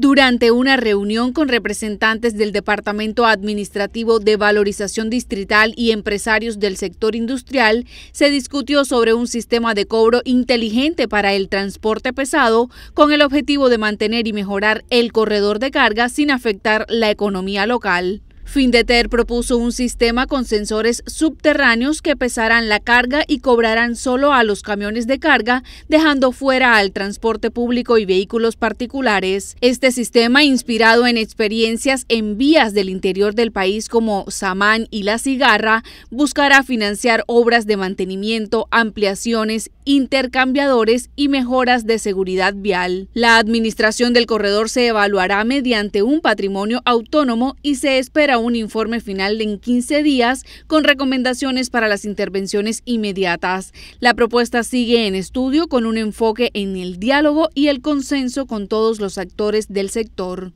Durante una reunión con representantes del Departamento Administrativo de Valorización Distrital y empresarios del sector industrial, se discutió sobre un sistema de cobro inteligente para el transporte pesado con el objetivo de mantener y mejorar el corredor de carga sin afectar la economía local. Findeter propuso un sistema con sensores subterráneos que pesarán la carga y cobrarán solo a los camiones de carga, dejando fuera al transporte público y vehículos particulares. Este sistema, inspirado en experiencias en vías del interior del país como Samán y La Cigarra, buscará financiar obras de mantenimiento, ampliaciones, intercambiadores y mejoras de seguridad vial. La administración del corredor se evaluará mediante un patrimonio autónomo y se espera un informe final en 15 días con recomendaciones para las intervenciones inmediatas. La propuesta sigue en estudio con un enfoque en el diálogo y el consenso con todos los actores del sector.